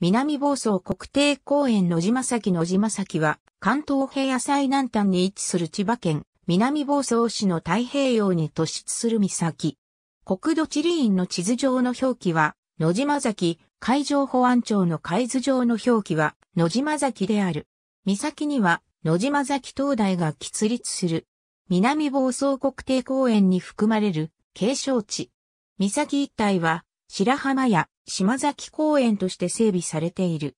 南房総国定公園野島崎野島崎は、関東平野最南端に位置する千葉県、南房総市の太平洋に突出する岬。国土地理院の地図上の表記は、野島崎、海上保安庁の海図上の表記は、野島崎である。岬には、野島崎灯台が喫立する。南房総国定公園に含まれる、景勝地。岬一帯は、白浜や島崎公園として整備されている。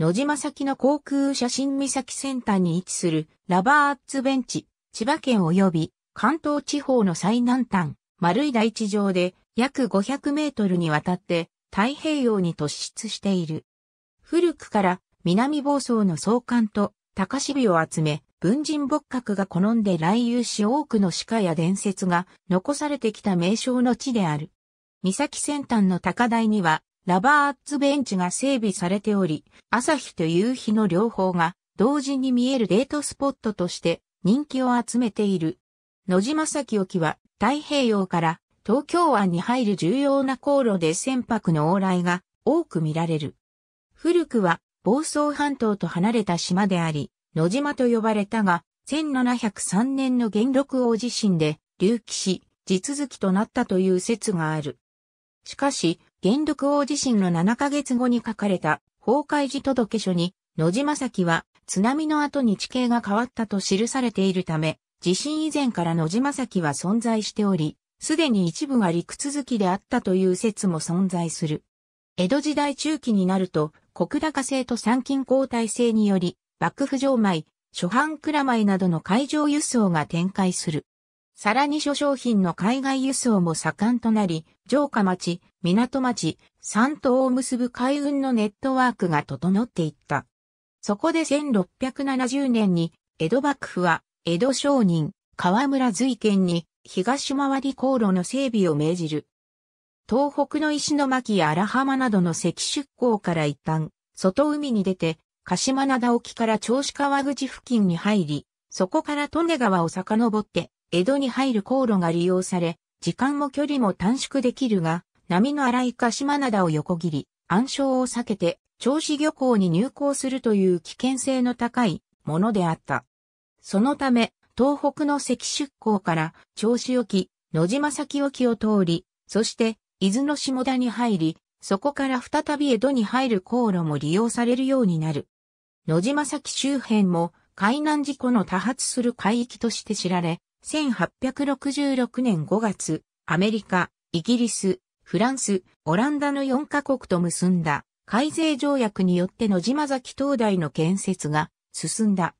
野島先の航空写真岬先端に位置するラバーアッツベンチ、千葉県及び関東地方の最南端、丸い台地上で約500メートルにわたって太平洋に突出している。古くから南房総の総監と高士火を集め、文人木閣が好んで来遊し多くの鹿や伝説が残されてきた名称の地である。岬先端の高台には、ラバーアッツベンチが整備されており、朝日と夕日の両方が同時に見えるデートスポットとして人気を集めている。野島崎沖は太平洋から東京湾に入る重要な航路で船舶の往来が多く見られる。古くは房総半島と離れた島であり、野島と呼ばれたが、1703年の元禄王地震で隆起し、地続きとなったという説がある。しかし、元禄王地震の7ヶ月後に書かれた崩壊時届書に、野島崎は津波の後に地形が変わったと記されているため、地震以前から野島崎は存在しており、すでに一部が陸続きであったという説も存在する。江戸時代中期になると、国高制と参勤交代制により、幕府城米、諸藩蔵米などの海上輸送が展開する。さらに諸商品の海外輸送も盛んとなり、城下町、港町、三島を結ぶ海運のネットワークが整っていった。そこで1670年に、江戸幕府は、江戸商人、河村瑞賢に、東回り航路の整備を命じる。東北の石巻や荒浜などの赤出港から一旦、外海に出て、鹿島灘沖から銚子川口付近に入り、そこから利根川を遡って、江戸に入る航路が利用され、時間も距離も短縮できるが、波の荒い鹿島灘を横切り、暗礁を避けて、銚子漁港に入港するという危険性の高いものであった。そのため、東北の赤出港から銚子沖、野島崎沖を通り、そして伊豆の下田に入り、そこから再び江戸に入る航路も利用されるようになる。野島崎周辺も海難事故の多発する海域として知られ、1866年5月、アメリカ、イギリス、フランス、オランダの4カ国と結んだ改正条約によって野島崎灯台の建設が進んだ。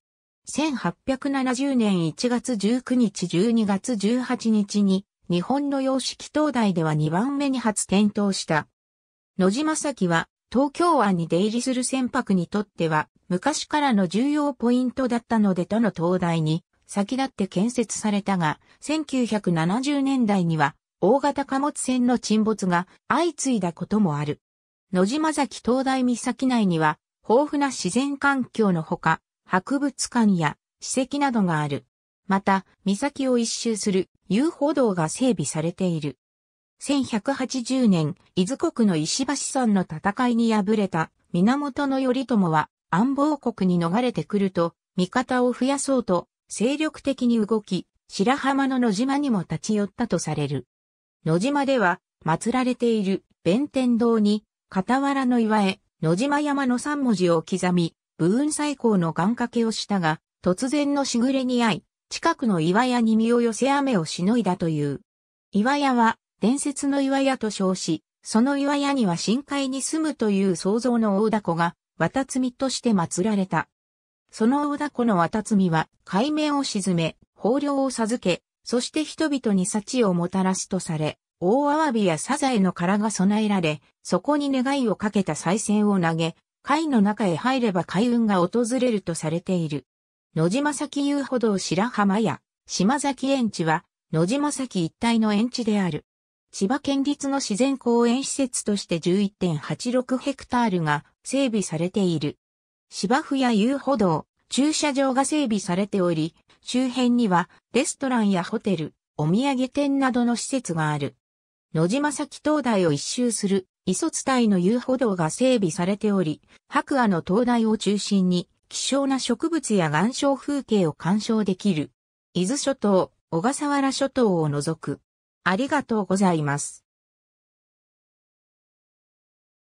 1870年1月19日12月18日に日本の洋式灯台では2番目に初点灯した。野島崎は東京湾に出入りする船舶にとっては昔からの重要ポイントだったのでとの灯台に先立って建設されたが、1970年代には大型貨物船の沈没が相次いだこともある。野島崎東大岬内には豊富な自然環境のほか、博物館や史跡などがある。また、岬を一周する遊歩道が整備されている。1180年、伊豆国の石橋山の戦いに敗れた源頼朝は安傍国に逃れてくると、味方を増やそうと精力的に動き、白浜の野島にも立ち寄ったとされる。野島では、祀られている弁天堂に、傍らの岩へ、野島山の三文字を刻み、武運最高の願掛けをしたが、突然のしぐれに遭い、近くの岩屋に身を寄せ雨をしのいだという。岩屋は、伝説の岩屋と称し、その岩屋には深海に住むという創造の大凧が、渡積として祀られた。その小田湖の渡積は海面を沈め、豊漁を授け、そして人々に幸をもたらすとされ、大アワビやサザエの殻が備えられ、そこに願いをかけた再銭を投げ、海の中へ入れば海運が訪れるとされている。野島崎遊歩道白浜や島崎園地は野島崎一帯の園地である。千葉県立の自然公園施設として11.86ヘクタールが整備されている。芝生や遊歩道、駐車場が整備されており、周辺にはレストランやホテル、お土産店などの施設がある。野島崎灯台を一周する、磯津帯の遊歩道が整備されており、白亜の灯台を中心に、希少な植物や岩礁風景を鑑賞できる。伊豆諸島、小笠原諸島を除く。ありがとうございます。